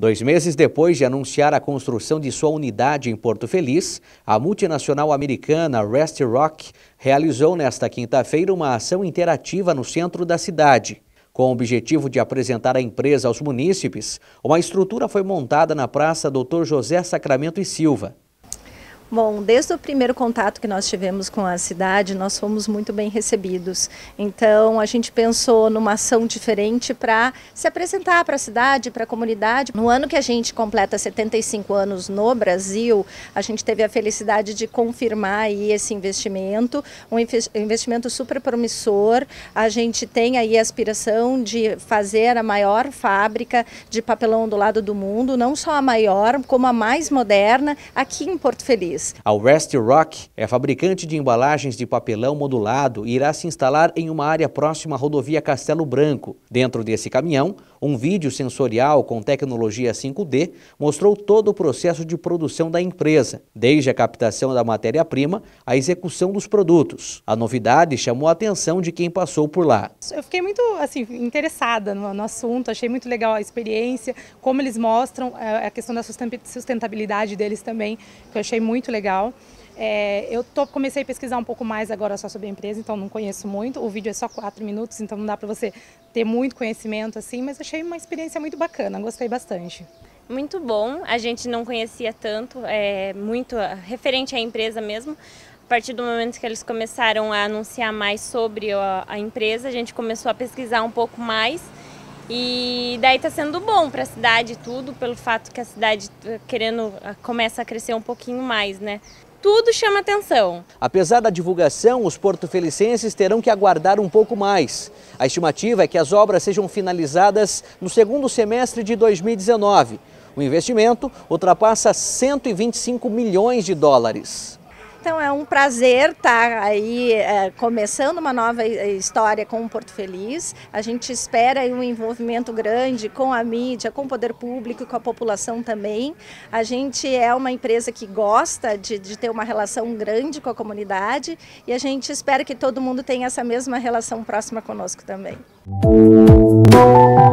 Dois meses depois de anunciar a construção de sua unidade em Porto Feliz, a multinacional americana Rest Rock realizou nesta quinta-feira uma ação interativa no centro da cidade. Com o objetivo de apresentar a empresa aos munícipes, uma estrutura foi montada na Praça Dr. José Sacramento e Silva. Bom, desde o primeiro contato que nós tivemos com a cidade, nós fomos muito bem recebidos. Então, a gente pensou numa ação diferente para se apresentar para a cidade, para a comunidade. No ano que a gente completa 75 anos no Brasil, a gente teve a felicidade de confirmar aí esse investimento, um investimento super promissor. A gente tem aí a aspiração de fazer a maior fábrica de papelão do lado do mundo, não só a maior, como a mais moderna aqui em Porto Feliz deles. A West Rock é fabricante de embalagens de papelão modulado e irá se instalar em uma área próxima à rodovia Castelo Branco. Dentro desse caminhão, um vídeo sensorial com tecnologia 5D mostrou todo o processo de produção da empresa, desde a captação da matéria-prima à execução dos produtos. A novidade chamou a atenção de quem passou por lá. Eu fiquei muito assim, interessada no, no assunto, achei muito legal a experiência, como eles mostram eh, a questão da sustentabilidade deles também, que eu achei muito muito legal. É, eu tô, comecei a pesquisar um pouco mais agora só sobre a empresa, então não conheço muito. O vídeo é só quatro minutos, então não dá para você ter muito conhecimento assim, mas achei uma experiência muito bacana, gostei bastante. Muito bom, a gente não conhecia tanto, é, muito ah, referente à empresa mesmo. A partir do momento que eles começaram a anunciar mais sobre a, a empresa, a gente começou a pesquisar um pouco mais e daí está sendo bom para a cidade tudo, pelo fato que a cidade eh, querendo eh, começa a crescer um pouquinho mais, né? Tudo chama atenção. Apesar da divulgação, os portofelicenses terão que aguardar um pouco mais. A estimativa é que as obras sejam finalizadas no segundo semestre de 2019. O investimento ultrapassa 125 milhões de dólares. Então é um prazer estar tá aí é, começando uma nova história com o Porto Feliz. A gente espera um envolvimento grande com a mídia, com o poder público e com a população também. A gente é uma empresa que gosta de, de ter uma relação grande com a comunidade e a gente espera que todo mundo tenha essa mesma relação próxima conosco também. Música